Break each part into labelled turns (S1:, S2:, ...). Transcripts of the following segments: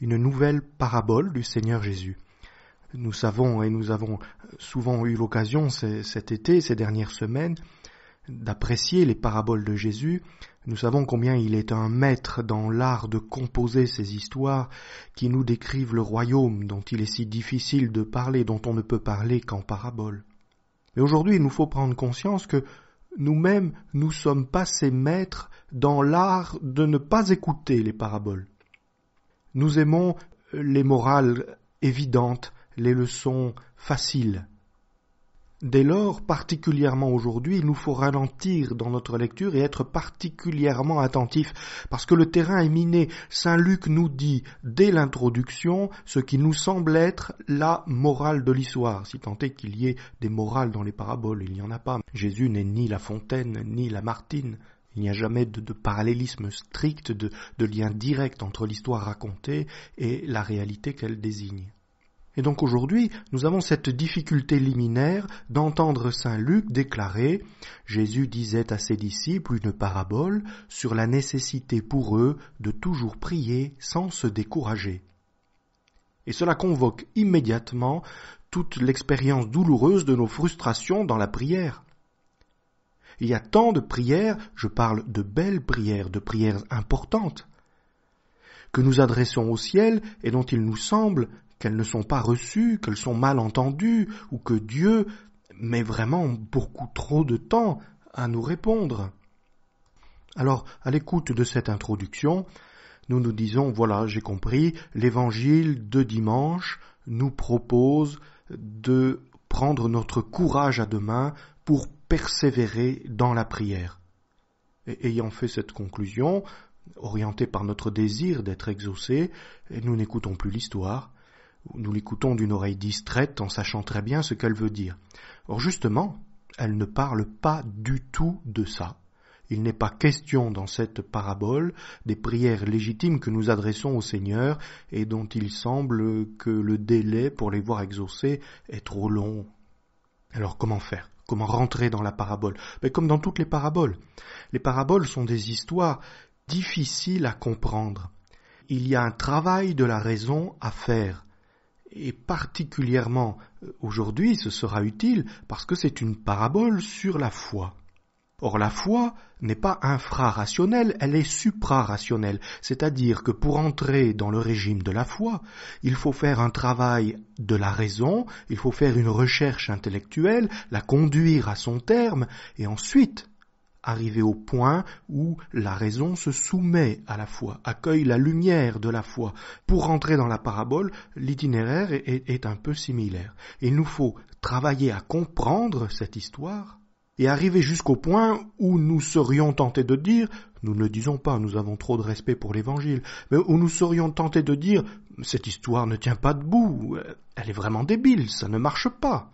S1: une nouvelle parabole du Seigneur Jésus. Nous savons et nous avons souvent eu l'occasion cet été, ces dernières semaines, d'apprécier les paraboles de Jésus. Nous savons combien il est un maître dans l'art de composer ces histoires qui nous décrivent le royaume dont il est si difficile de parler, dont on ne peut parler qu'en parabole. Mais aujourd'hui, il nous faut prendre conscience que nous-mêmes, nous sommes pas ces maîtres dans l'art de ne pas écouter les paraboles. Nous aimons les morales évidentes, les leçons faciles. Dès lors, particulièrement aujourd'hui, il nous faut ralentir dans notre lecture et être particulièrement attentif parce que le terrain est miné. Saint Luc nous dit dès l'introduction ce qui nous semble être la morale de l'histoire, si tant est qu'il y ait des morales dans les paraboles, il n'y en a pas. Jésus n'est ni la fontaine, ni la martine, il n'y a jamais de, parallélisme strict, de, de, lien direct entre l'histoire racontée et la réalité qu'elle désigne. Et donc aujourd'hui, nous avons cette difficulté liminaire d'entendre Saint Luc déclarer Jésus disait à ses disciples une parabole sur la nécessité pour eux de toujours prier sans se décourager. Et cela convoque immédiatement toute l'expérience douloureuse de nos frustrations dans la prière. Il y a tant de prières, je parle de belles prières, de prières importantes, que nous adressons au ciel et dont il nous semble qu'elles ne sont pas reçues, qu'elles sont mal entendues, ou que Dieu met vraiment beaucoup trop de temps à nous répondre. Alors, à l'écoute de cette introduction, nous nous disons, voilà, j'ai compris, l'évangile de dimanche nous propose de prendre notre courage à demain pour persévérer dans la prière. Et ayant fait cette conclusion, orienté par notre désir d'être exaucé, nous n'écoutons plus l'histoire, nous l'écoutons d'une oreille distraite en sachant très bien ce qu'elle veut dire. Or justement, elle ne parle pas du tout de ça. Il n'est pas question dans cette parabole des prières légitimes que nous adressons au Seigneur et dont il semble que le délai pour les voir exaucées est trop long. Alors comment faire Comment rentrer dans la parabole Mais ben, Comme dans toutes les paraboles. Les paraboles sont des histoires difficiles à comprendre. Il y a un travail de la raison à faire. Et particulièrement euh, aujourd'hui, ce sera utile parce que c'est une parabole sur la foi. Or la foi n'est pas infrarationnelle, elle est suprarationnelle, c'est-à-dire que pour entrer dans le régime de la foi, il faut faire un travail de la raison, il faut faire une recherche intellectuelle, la conduire à son terme, et ensuite arriver au point où la raison se soumet à la foi, accueille la lumière de la foi. Pour entrer dans la parabole, l'itinéraire est un peu similaire. Il nous faut travailler à comprendre cette histoire et arriver jusqu'au point où nous serions tentés de dire, nous ne le disons pas, nous avons trop de respect pour l'Évangile, mais où nous serions tentés de dire, cette histoire ne tient pas debout, elle est vraiment débile, ça ne marche pas.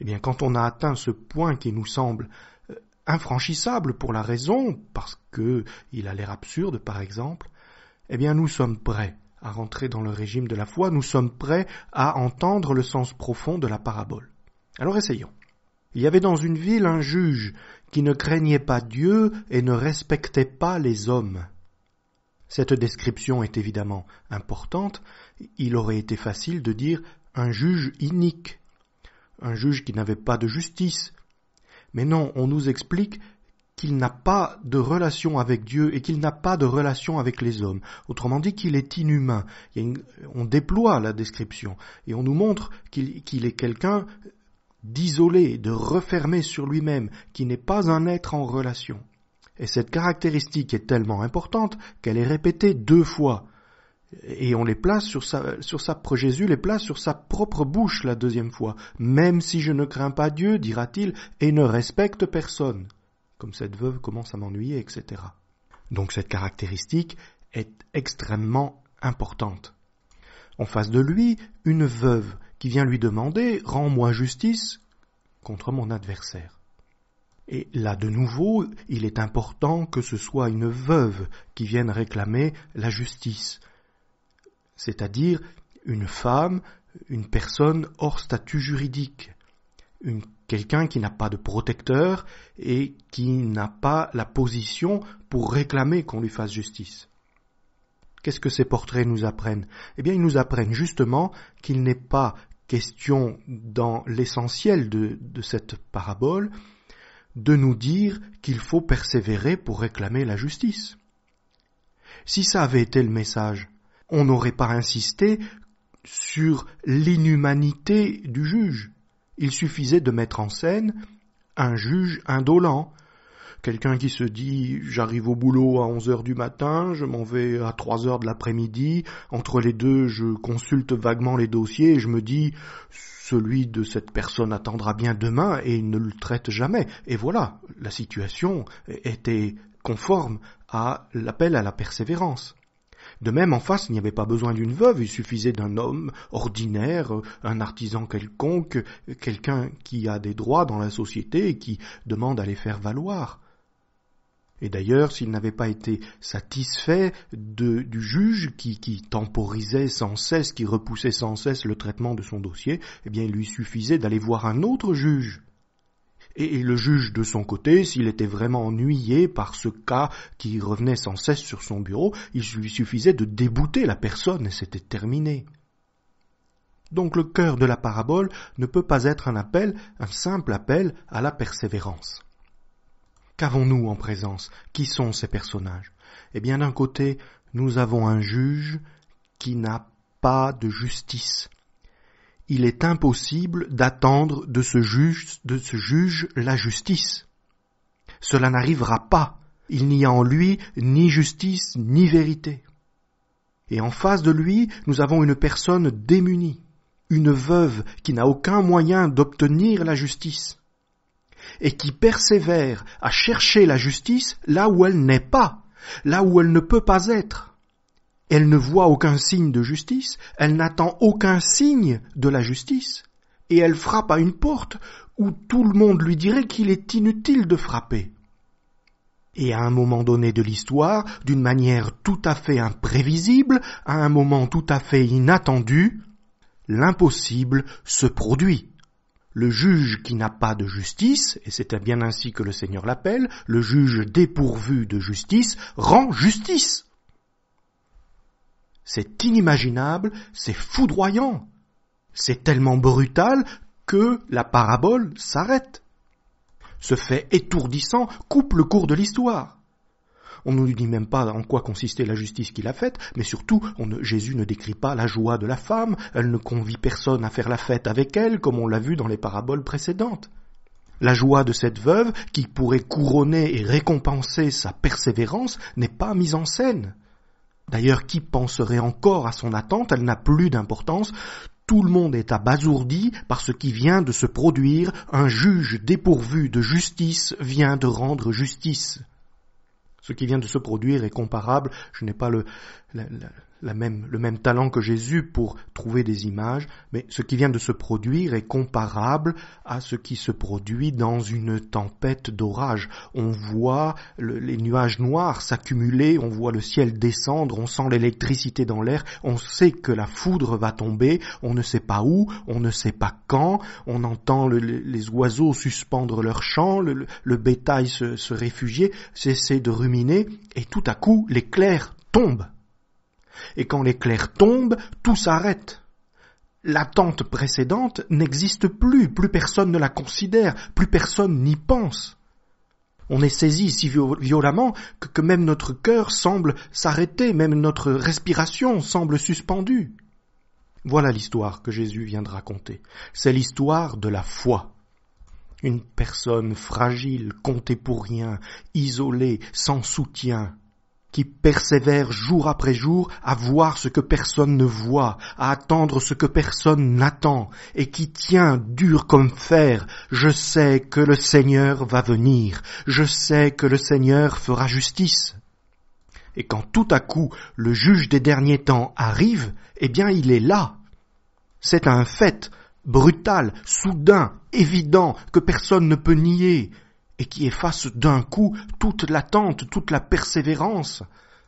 S1: Eh bien, quand on a atteint ce point qui nous semble euh, infranchissable pour la raison, parce que il a l'air absurde, par exemple, eh bien, nous sommes prêts à rentrer dans le régime de la foi, nous sommes prêts à entendre le sens profond de la parabole. Alors essayons. Il y avait dans une ville un juge qui ne craignait pas Dieu et ne respectait pas les hommes. Cette description est évidemment importante. Il aurait été facile de dire un juge inique, un juge qui n'avait pas de justice. Mais non, on nous explique qu'il n'a pas de relation avec Dieu et qu'il n'a pas de relation avec les hommes. Autrement dit, qu'il est inhumain. on déploie la description et on nous montre qu'il est quelqu'un d'isoler, de refermer sur lui-même, qui n'est pas un être en relation. Et cette caractéristique est tellement importante qu'elle est répétée deux fois. Et on les place sur sa, sur sa, Jésus les place sur sa propre bouche la deuxième fois. Même si je ne crains pas Dieu, dira-t-il, et ne respecte personne. Comme cette veuve commence à m'ennuyer, etc. Donc cette caractéristique est extrêmement importante. On face de lui une veuve, qui vient lui demander ⁇ Rends-moi justice contre mon adversaire ⁇ Et là de nouveau, il est important que ce soit une veuve qui vienne réclamer la justice, c'est-à-dire une femme, une personne hors statut juridique, quelqu'un qui n'a pas de protecteur et qui n'a pas la position pour réclamer qu'on lui fasse justice. Qu'est-ce que ces portraits nous apprennent Eh bien, ils nous apprennent justement qu'il n'est pas question dans l'essentiel de, de cette parabole de nous dire qu'il faut persévérer pour réclamer la justice. Si ça avait été le message, on n'aurait pas insisté sur l'inhumanité du juge. Il suffisait de mettre en scène un juge indolent, Quelqu'un qui se dit j'arrive au boulot à 11h du matin, je m'en vais à 3h de l'après-midi, entre les deux je consulte vaguement les dossiers et je me dis celui de cette personne attendra bien demain et il ne le traite jamais. Et voilà, la situation était conforme à l'appel à la persévérance. De même, en face, il n'y avait pas besoin d'une veuve, il suffisait d'un homme ordinaire, un artisan quelconque, quelqu'un qui a des droits dans la société et qui demande à les faire valoir. Et d'ailleurs, s'il n'avait pas été satisfait du juge qui, temporisait sans cesse, qui repoussait sans cesse le traitement de son dossier, eh bien, il lui suffisait d'aller voir un autre juge. Et, et le juge, de son côté, s'il était vraiment ennuyé par ce cas qui revenait sans cesse sur son bureau, il lui suffisait de débouter la personne et c'était terminé. Donc le cœur de la parabole ne peut pas être un appel, un simple appel à la persévérance. Qu'avons-nous en présence Qui sont ces personnages Eh bien d'un côté, nous avons un juge qui n'a pas de justice. Il est impossible d'attendre de ce juge, de ce juge la justice. Cela n'arrivera pas. Il n'y a en lui ni justice ni vérité. Et en face de lui, nous avons une personne démunie, une veuve qui n'a aucun moyen d'obtenir la justice et qui persévère à chercher la justice là où elle n'est pas, là où elle ne peut pas être. Elle ne voit aucun signe de justice, elle n'attend aucun signe de la justice, et elle frappe à une porte où tout le monde lui dirait qu'il est inutile de frapper. Et à un moment donné de l'histoire, d'une manière tout à fait imprévisible, à un moment tout à fait inattendu, l'impossible se produit. Le juge qui n'a pas de justice, et c'est bien ainsi que le Seigneur l'appelle, le juge dépourvu de justice rend justice. C'est inimaginable, c'est foudroyant, c'est tellement brutal que la parabole s'arrête. Ce fait étourdissant coupe le cours de l'histoire. On ne lui dit même pas en quoi consistait la justice qu'il a faite, mais surtout, Jésus ne décrit pas la joie de la femme, elle ne convie personne à faire la fête avec elle, comme on l'a vu dans les paraboles précédentes. La joie de cette veuve, qui pourrait couronner et récompenser sa persévérance, n'est pas mise en scène. D'ailleurs, qui penserait encore à son attente Elle n'a plus d'importance. Tout le monde est abasourdi par ce qui vient de se produire. Un juge dépourvu de justice vient de rendre justice. Ce qui vient de se produire est comparable. Je n'ai pas le, la, même, le même talent que Jésus pour trouver des images, mais ce qui vient de se produire est comparable à ce qui se produit dans une tempête d'orage. On voit les nuages noirs s'accumuler, on voit le ciel descendre, on sent l'électricité dans l'air, on sait que la foudre va tomber, on ne sait pas où, on ne sait pas quand, on entend les oiseaux suspendre leurs chant, le, bétail se réfugier, cesser de ruminer, et tout à coup l'éclair tombe et quand l'éclair tombe, tout s'arrête. L'attente précédente n'existe plus, plus personne ne la considère, plus personne n'y pense. On est saisi si violemment que, même notre cœur semble s'arrêter, même notre respiration semble suspendue. Voilà l'histoire que Jésus vient de raconter. C'est l'histoire de la foi. Une personne fragile, comptée pour rien, isolée, sans soutien, qui persévère jour après jour à voir ce que personne ne voit, à attendre ce que personne n'attend, et qui tient dur comme fer, je sais que le Seigneur va venir, je sais que le Seigneur fera justice. Et quand tout à coup le juge des derniers temps arrive, eh bien il est là. C'est un fait, brutal, soudain, évident, que personne ne peut nier, et qui efface d'un coup toute l'attente, toute la persévérance,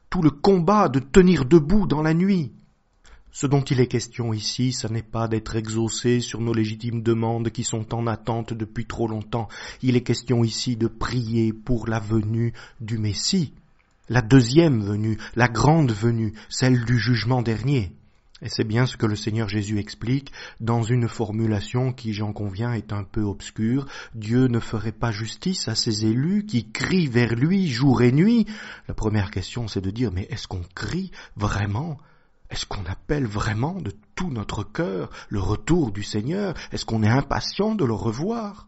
S1: tout le combat de tenir debout dans la nuit. Ce dont il est question ici, ce n'est pas d'être exaucé sur nos légitimes demandes qui sont en attente depuis trop longtemps. Il est question ici de prier pour la venue du Messie, la deuxième venue, la grande venue, celle du jugement dernier. Et c'est bien ce que le Seigneur Jésus explique dans une formulation qui, j'en conviens, est un peu obscure. Dieu ne ferait pas justice à ses élus qui crient vers lui jour et nuit. La première question, c'est de dire, mais est-ce qu'on crie vraiment Est-ce qu'on appelle vraiment de tout notre cœur le retour du Seigneur Est-ce qu'on est impatient de le revoir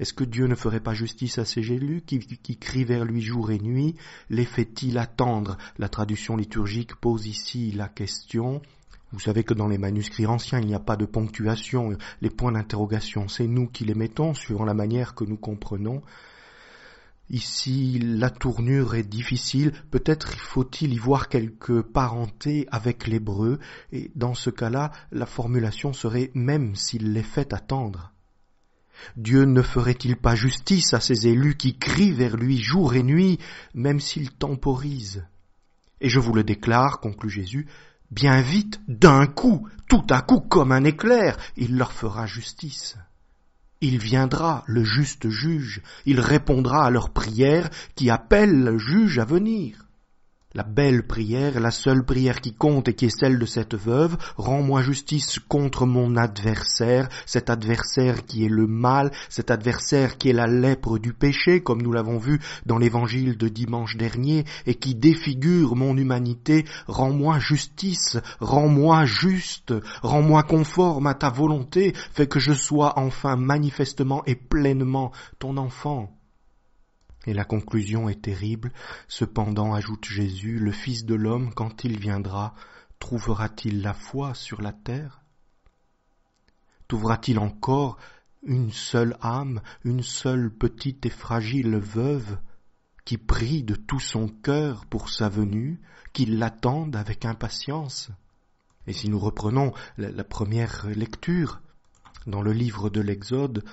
S1: est-ce que Dieu ne ferait pas justice à ces élus qui, crient vers lui jour et nuit Les fait-il attendre La traduction liturgique pose ici la question. Vous savez que dans les manuscrits anciens, il n'y a pas de ponctuation. Les points d'interrogation, c'est nous qui les mettons suivant la manière que nous comprenons. Ici, la tournure est difficile. Peut-être faut-il y voir quelque parenté avec l'hébreu, et dans ce cas-là, la formulation serait même s'il les fait attendre. Dieu ne ferait-il pas justice à ses élus qui crient vers lui jour et nuit, même s'ils temporisent Et je vous le déclare, conclut Jésus, bien vite, d'un coup, tout à coup comme un éclair, il leur fera justice. Il viendra, le juste juge, il répondra à leurs prières qui appellent le juge à venir. La belle prière, la seule prière qui compte et qui est celle de cette veuve, rends-moi justice contre mon adversaire, cet adversaire qui est le mal, cet adversaire qui est la lèpre du péché, comme nous l'avons vu dans l'évangile de dimanche dernier, et qui défigure mon humanité, rends-moi justice, rends-moi juste, rends-moi conforme à ta volonté, fais que je sois enfin manifestement et pleinement ton enfant. Et la conclusion est terrible. Cependant, ajoute Jésus, le Fils de l'homme, quand il viendra, trouvera-t-il la foi sur la terre Trouvera-t-il encore une seule âme, une seule petite et fragile veuve qui prie de tout son cœur pour sa venue, qui l'attende avec impatience Et si nous reprenons la première lecture, dans le livre de l'Exode,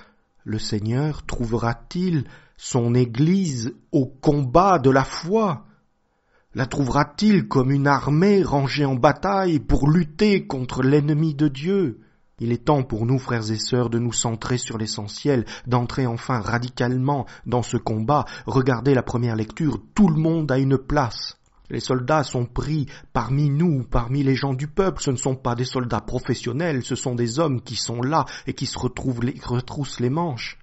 S1: le Seigneur trouvera-t-il son Église au combat de la foi La trouvera-t-il comme une armée rangée en bataille pour lutter contre l'ennemi de Dieu il est temps pour nous, frères et sœurs, de nous centrer sur l'essentiel, d'entrer enfin radicalement dans ce combat. Regardez la première lecture, tout le monde a une place. Les soldats sont pris parmi nous, parmi les gens du peuple. Ce ne sont pas des soldats professionnels, ce sont des hommes qui sont là et qui se retrouvent retroussent les manches.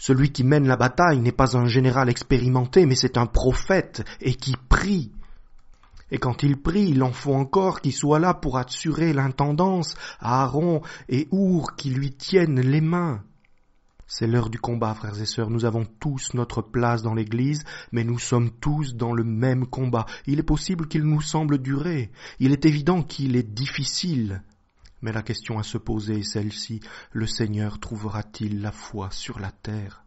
S1: Celui qui mène la bataille n'est pas un général expérimenté, mais c'est un prophète et qui prie. Et quand il prie, il en faut encore qu'il soit là pour assurer l'intendance à Aaron et Our qui lui tiennent les mains. C'est l'heure du combat, frères et sœurs. Nous avons tous notre place dans l'Église, mais nous sommes tous dans le même combat. Il est possible qu'il nous semble durer. Il est évident qu'il est difficile. Mais la question à se poser est celle-ci, le Seigneur trouvera-t-il la foi sur la terre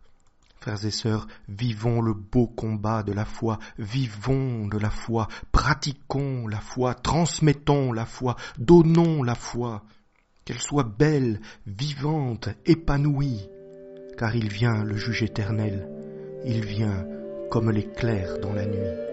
S1: Frères et sœurs, vivons le beau combat de la foi, vivons de la foi, pratiquons la foi, transmettons la foi, donnons la foi, qu'elle soit belle, vivante, épanouie, car il vient le juge éternel, il vient comme l'éclair dans la nuit.